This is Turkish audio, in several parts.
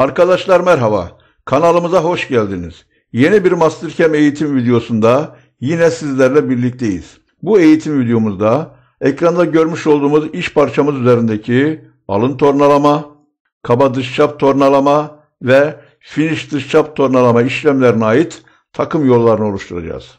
Arkadaşlar merhaba, kanalımıza hoş geldiniz. Yeni bir Mastercam eğitim videosunda yine sizlerle birlikteyiz. Bu eğitim videomuzda ekranda görmüş olduğumuz iş parçamız üzerindeki alın tornalama, kaba dış çap tornalama ve finish dış çap tornalama işlemlerine ait takım yollarını oluşturacağız.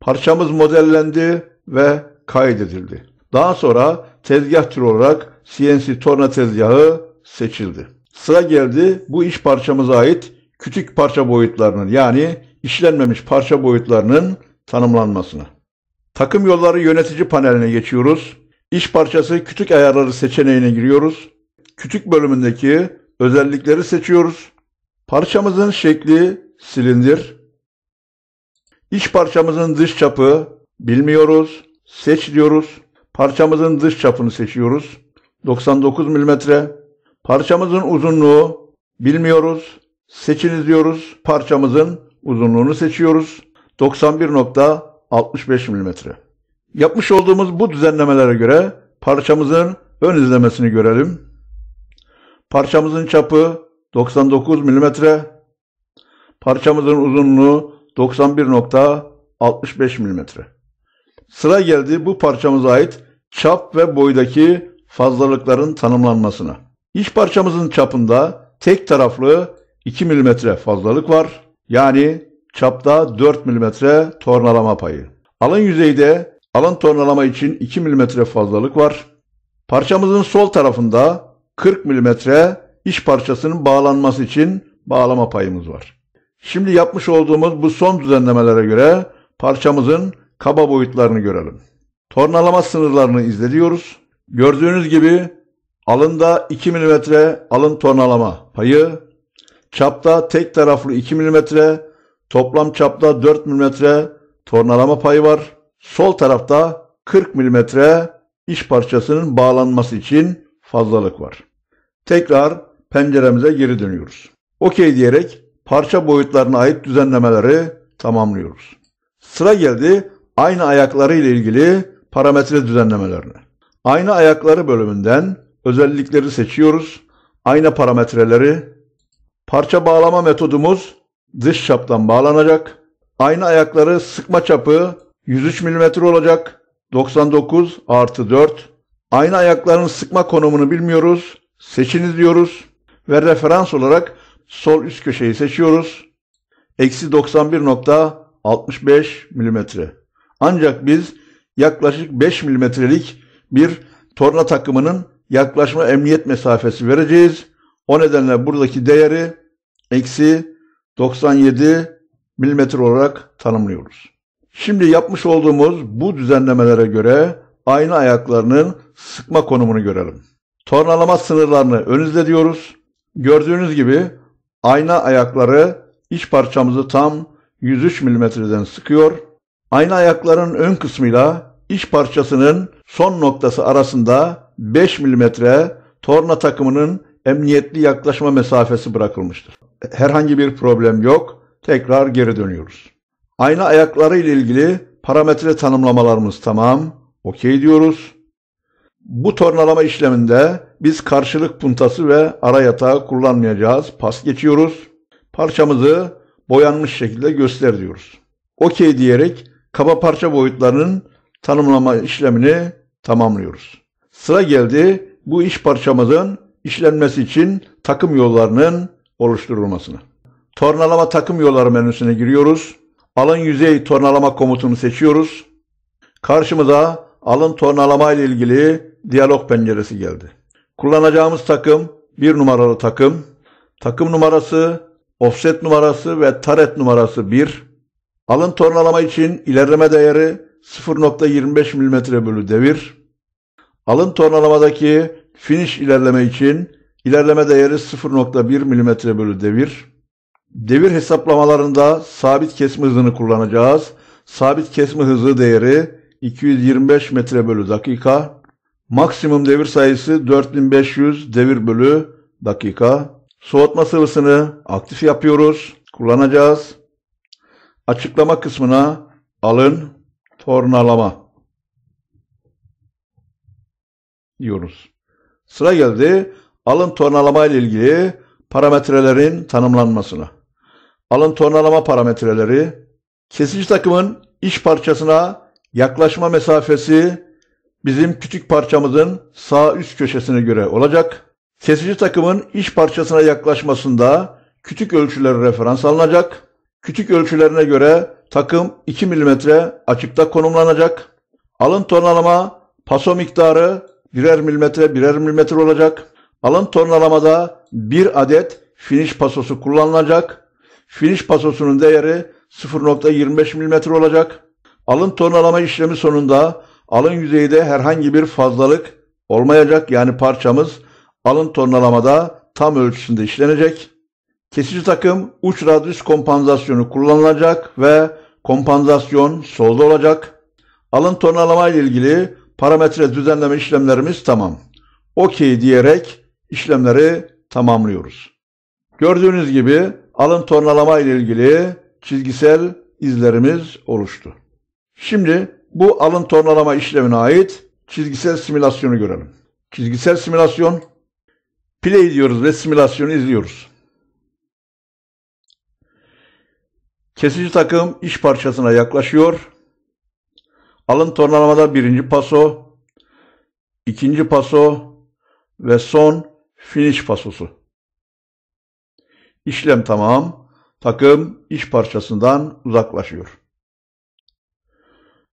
Parçamız modellendi ve kaydedildi. Daha sonra tezgah türü olarak CNC torna tezgahı seçildi. Sıra geldi bu iş parçamıza ait küçük parça boyutlarının yani işlenmemiş parça boyutlarının tanımlanmasına. Takım yolları yönetici paneline geçiyoruz. İş parçası küçük ayarları seçeneğine giriyoruz. Küçük bölümündeki özellikleri seçiyoruz. Parçamızın şekli silindir. İş parçamızın dış çapı bilmiyoruz. Seç diyoruz. Parçamızın dış çapını seçiyoruz. 99 mm. Parçamızın uzunluğu bilmiyoruz. Seçiniz diyoruz. Parçamızın uzunluğunu seçiyoruz. 91.65 mm. Yapmış olduğumuz bu düzenlemelere göre parçamızın ön izlemesini görelim. Parçamızın çapı 99 mm. Parçamızın uzunluğu 91.65 mm. Sıra geldi bu parçamıza ait çap ve boydaki fazlalıkların tanımlanmasına. İç parçamızın çapında tek taraflı 2 mm fazlalık var. Yani çapta 4 mm tornalama payı. Alın yüzeyde alın tornalama için 2 mm fazlalık var. Parçamızın sol tarafında 40 mm iç parçasının bağlanması için bağlama payımız var. Şimdi yapmış olduğumuz bu son düzenlemelere göre parçamızın kaba boyutlarını görelim. Tornalama sınırlarını izlediyoruz. Gördüğünüz gibi Alında 2 mm alın tornalama payı, çapta tek taraflı 2 mm, toplam çapta 4 mm tornalama payı var. Sol tarafta 40 mm iş parçasının bağlanması için fazlalık var. Tekrar penceremize geri dönüyoruz. Okey diyerek parça boyutlarına ait düzenlemeleri tamamlıyoruz. Sıra geldi aynı ayakları ile ilgili parametre düzenlemelerine. Aynı ayakları bölümünden özellikleri seçiyoruz. Ayna parametreleri. Parça bağlama metodumuz dış çaptan bağlanacak. Ayna ayakları sıkma çapı 103 mm olacak. 99 artı 4. Ayna ayakların sıkma konumunu bilmiyoruz. Seçiniz diyoruz. Ve referans olarak sol üst köşeyi seçiyoruz. Eksi 91.65 mm. Ancak biz yaklaşık 5 milimetrelik bir torna takımının yaklaşma emniyet mesafesi vereceğiz. O nedenle buradaki değeri eksi 97 milimetre olarak tanımlıyoruz. Şimdi yapmış olduğumuz bu düzenlemelere göre ayna ayaklarının sıkma konumunu görelim. Tornalama sınırlarını önüzde diyoruz. Gördüğünüz gibi ayna ayakları iç parçamızı tam 103 milimetreden sıkıyor. Ayna ayakların ön kısmıyla iç parçasının son noktası arasında 5 milimetre torna takımının emniyetli yaklaşma mesafesi bırakılmıştır. Herhangi bir problem yok. Tekrar geri dönüyoruz. Ayna ayakları ile ilgili parametre tanımlamalarımız tamam. Okey diyoruz. Bu tornalama işleminde biz karşılık puntası ve ara yatağı kullanmayacağız. Pas geçiyoruz. Parçamızı boyanmış şekilde göster diyoruz. Okey diyerek kaba parça boyutlarının tanımlama işlemini tamamlıyoruz. Sıra geldi bu iş parçamızın işlenmesi için takım yollarının oluşturulmasına. Tornalama takım yolları menüsüne giriyoruz. Alın yüzey tornalama komutunu seçiyoruz. Karşımıza alın tornalama ile ilgili diyalog penceresi geldi. Kullanacağımız takım bir numaralı takım. Takım numarası, offset numarası ve taret numarası 1. Alın tornalama için ilerleme değeri 0.25 mm bölü devir. Alın tornalamadaki finish ilerleme için ilerleme değeri 0.1 mm bölü devir. Devir hesaplamalarında sabit kesme hızını kullanacağız. Sabit kesme hızı değeri 225 metre bölü dakika. Maksimum devir sayısı 4500 devir bölü dakika. Soğutma sıvısını aktif yapıyoruz. Kullanacağız. Açıklama kısmına alın tornalama diyoruz. Sıra geldi alın tornalama ile ilgili parametrelerin tanımlanmasına. Alın tornalama parametreleri kesici takımın iç parçasına yaklaşma mesafesi bizim küçük parçamızın sağ üst köşesine göre olacak. Kesici takımın iç parçasına yaklaşmasında küçük ölçüler referans alınacak. Küçük ölçülerine göre takım 2 mm açıkta konumlanacak. Alın tornalama paso miktarı birer milimetre birer milimetre olacak. Alın tornalamada bir adet finish pasosu kullanılacak. Finish pasosunun değeri 0.25 mm olacak. Alın tornalama işlemi sonunda alın yüzeyde herhangi bir fazlalık olmayacak. Yani parçamız alın tornalamada tam ölçüsünde işlenecek. Kesici takım uç radyüs kompansasyonu kullanılacak ve kompansasyon solda olacak. Alın tornalama ile ilgili Parametre düzenleme işlemlerimiz tamam. okey diyerek işlemleri tamamlıyoruz. Gördüğünüz gibi alın tornalama ile ilgili çizgisel izlerimiz oluştu. Şimdi bu alın tornalama işlemine ait çizgisel simülasyonu görelim. Çizgisel simülasyon play diyoruz ve simülasyonu izliyoruz. Kesici takım iş parçasına yaklaşıyor. Alın tornalamada birinci paso, ikinci paso ve son finish pasosu. İşlem tamam. Takım iş parçasından uzaklaşıyor.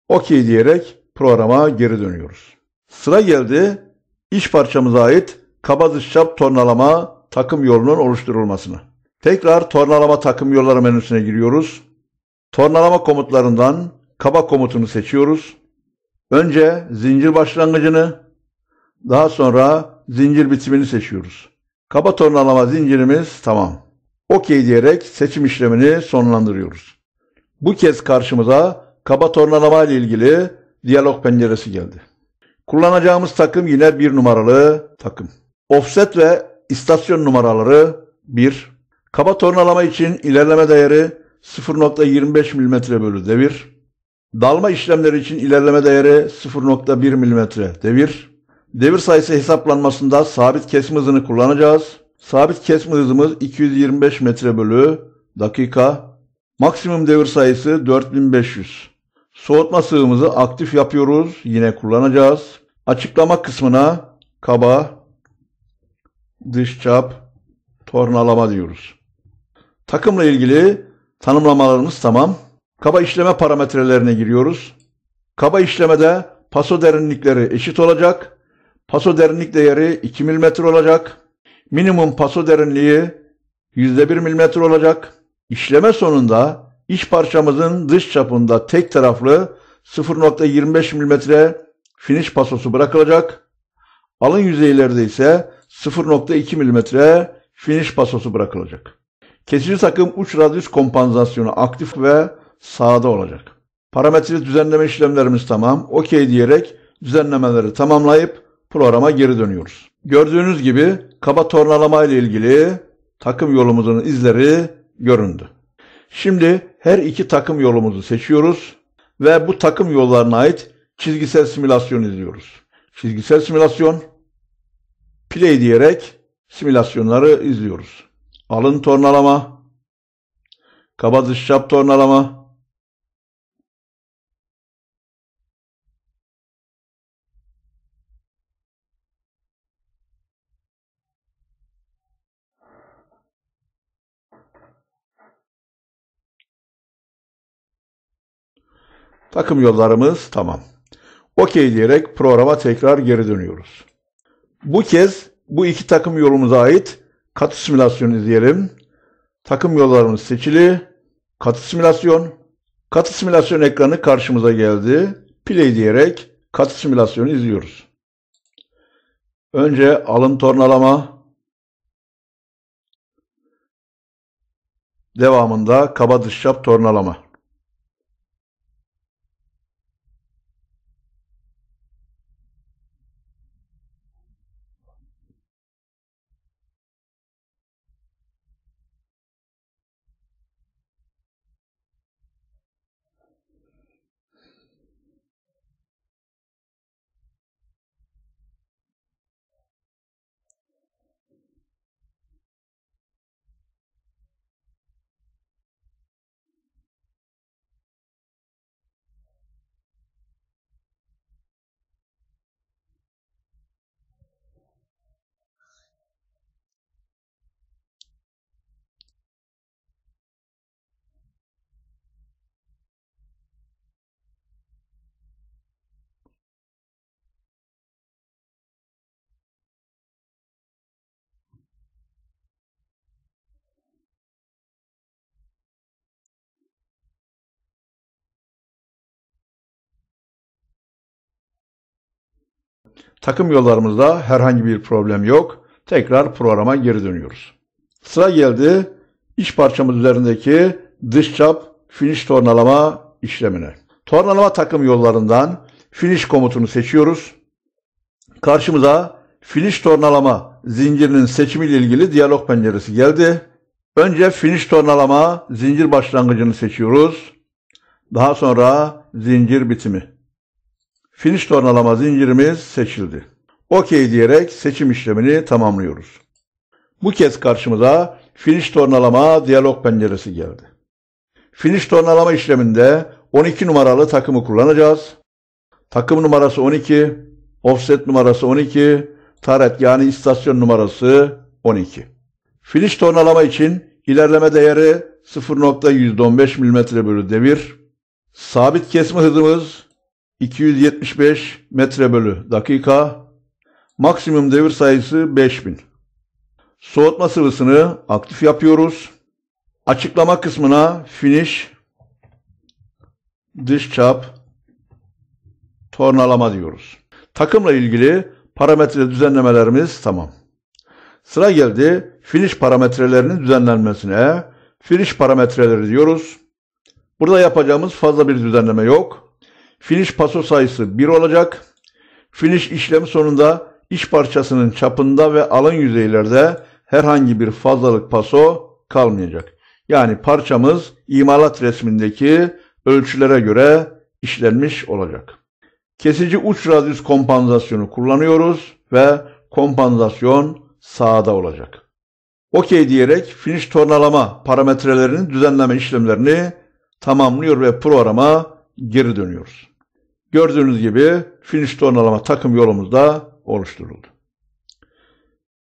Okey diyerek programa geri dönüyoruz. Sıra geldi iş parçamıza ait kaba dış çap tornalama takım yolunun oluşturulmasına. Tekrar tornalama takım yolları menüsüne giriyoruz. Tornalama komutlarından kaba komutunu seçiyoruz. Önce zincir başlangıcını, daha sonra zincir bitimini seçiyoruz. Kaba tornalama zincirimiz tamam. Okey diyerek seçim işlemini sonlandırıyoruz. Bu kez karşımıza kaba tornalama ile ilgili diyalog penceresi geldi. Kullanacağımız takım yine bir numaralı takım. Offset ve istasyon numaraları 1. Kaba tornalama için ilerleme değeri 0.25 mm bölü devir. Dalma işlemleri için ilerleme değeri 0.1 mm devir. Devir sayısı hesaplanmasında sabit kesim hızını kullanacağız. Sabit kesim hızımız 225 metre bölü dakika. Maksimum devir sayısı 4500. Soğutma sığımızı aktif yapıyoruz. Yine kullanacağız. Açıklama kısmına kaba, dış çap, tornalama diyoruz. Takımla ilgili tanımlamalarımız tamam. Kaba işleme parametrelerine giriyoruz. Kaba işlemede paso derinlikleri eşit olacak. Paso derinlik değeri 2 mm olacak. Minimum paso derinliği %1 mm olacak. İşleme sonunda iç parçamızın dış çapında tek taraflı 0.25 mm finish pasosu bırakılacak. Alın yüzeylerde ise 0.2 mm finish pasosu bırakılacak. Kesici takım uç radius kompansasyonu aktif ve sağda olacak. Parametrik düzenleme işlemlerimiz tamam. okey diyerek düzenlemeleri tamamlayıp programa geri dönüyoruz. Gördüğünüz gibi kaba tornalama ile ilgili takım yolumuzun izleri göründü. Şimdi her iki takım yolumuzu seçiyoruz ve bu takım yollarına ait çizgisel simülasyon izliyoruz. Çizgisel simülasyon play diyerek simülasyonları izliyoruz. Alın tornalama, kaba dış çap tornalama, Takım yollarımız tamam. Okey diyerek programa tekrar geri dönüyoruz. Bu kez bu iki takım yolumuza ait katı simülasyon izleyelim. Takım yollarımız seçili. Katı simülasyon. Katı simülasyon ekranı karşımıza geldi. Play diyerek katı simülasyonu izliyoruz. Önce alın tornalama. Devamında kaba dış tornalama. Takım yollarımızda herhangi bir problem yok. Tekrar programa geri dönüyoruz. Sıra geldi iç parçamız üzerindeki dış çap finish tornalama işlemine. Tornalama takım yollarından finish komutunu seçiyoruz. Karşımıza finish tornalama zincirinin seçimi ile ilgili diyalog penceresi geldi. Önce finish tornalama zincir başlangıcını seçiyoruz. Daha sonra zincir bitimi. Finish tornalama zincirimiz seçildi. Okey diyerek seçim işlemini tamamlıyoruz. Bu kez karşımıza Finish tornalama diyalog penceresi geldi. Finish tornalama işleminde 12 numaralı takımı kullanacağız. Takım numarası 12, offset numarası 12, taret yani istasyon numarası 12. Finish tornalama için ilerleme değeri 0.115 mm bölü devir. Sabit kesme hızımız 275 metre bölü dakika. Maksimum devir sayısı 5000. Soğutma sıvısını aktif yapıyoruz. Açıklama kısmına finish, dış çap, tornalama diyoruz. Takımla ilgili parametre düzenlemelerimiz tamam. Sıra geldi finish parametrelerinin düzenlenmesine. Finish parametreleri diyoruz. Burada yapacağımız fazla bir düzenleme yok. Finish paso sayısı 1 olacak. Finish işlem sonunda iç parçasının çapında ve alan yüzeylerde herhangi bir fazlalık paso kalmayacak. Yani parçamız imalat resmindeki ölçülere göre işlenmiş olacak. Kesici uç radyüs kompansasyonu kullanıyoruz ve kompansasyon sağda olacak. OK diyerek finish tornalama parametrelerini düzenleme işlemlerini tamamlıyor ve programa geri dönüyoruz. Gördüğünüz gibi finish tornalama takım yolumuz da oluşturuldu.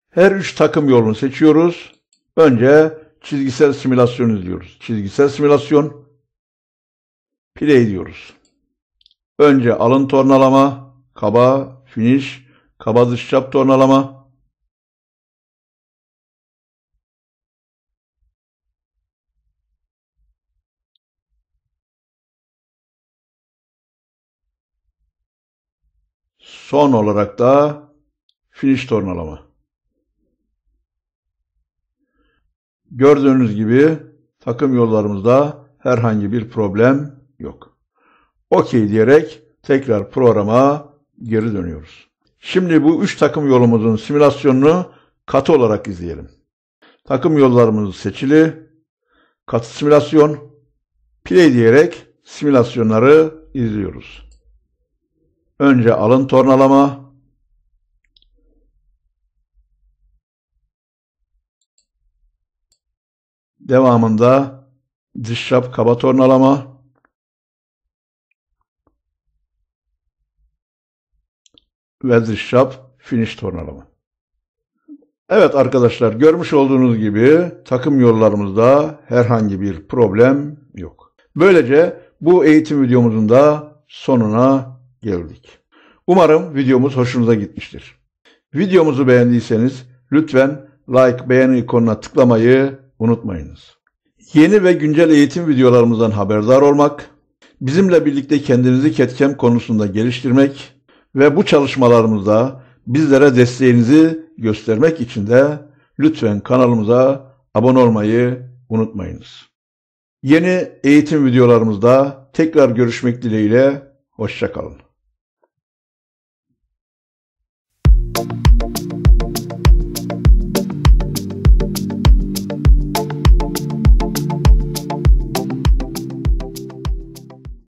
Her üç takım yolunu seçiyoruz. Önce çizgisel simülasyon izliyoruz. Çizgisel simülasyon play diyoruz. Önce alın tornalama, kaba, finish, kaba dış çap tornalama, Son olarak da finish tornalama. Gördüğünüz gibi takım yollarımızda herhangi bir problem yok. Okey diyerek tekrar programa geri dönüyoruz. Şimdi bu üç takım yolumuzun simülasyonunu katı olarak izleyelim. Takım yollarımız seçili, katı simülasyon, play diyerek simülasyonları izliyoruz. Önce alın tornalama. Devamında dış şap kaba tornalama. Ve dış şap finish tornalama. Evet arkadaşlar görmüş olduğunuz gibi takım yollarımızda herhangi bir problem yok. Böylece bu eğitim videomuzun da sonuna geldik. Umarım videomuz hoşunuza gitmiştir. Videomuzu beğendiyseniz lütfen like beğeni ikonuna tıklamayı unutmayınız. Yeni ve güncel eğitim videolarımızdan haberdar olmak, bizimle birlikte kendinizi ketkem konusunda geliştirmek ve bu çalışmalarımızda bizlere desteğinizi göstermek için de lütfen kanalımıza abone olmayı unutmayınız. Yeni eğitim videolarımızda tekrar görüşmek dileğiyle, hoşçakalın.